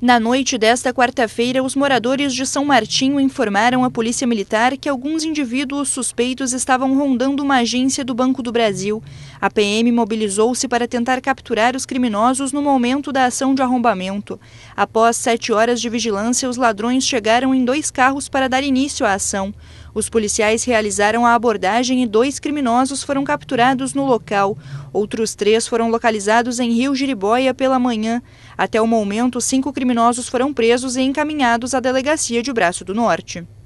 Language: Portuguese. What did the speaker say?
Na noite desta quarta-feira, os moradores de São Martinho informaram à Polícia Militar que alguns indivíduos suspeitos estavam rondando uma agência do Banco do Brasil. A PM mobilizou-se para tentar capturar os criminosos no momento da ação de arrombamento. Após sete horas de vigilância, os ladrões chegaram em dois carros para dar início à ação. Os policiais realizaram a abordagem e dois criminosos foram capturados no local. Outros três foram localizados em Rio Giribóia pela manhã. Até o momento, cinco criminosos foram presos e encaminhados à delegacia de Braço do Norte.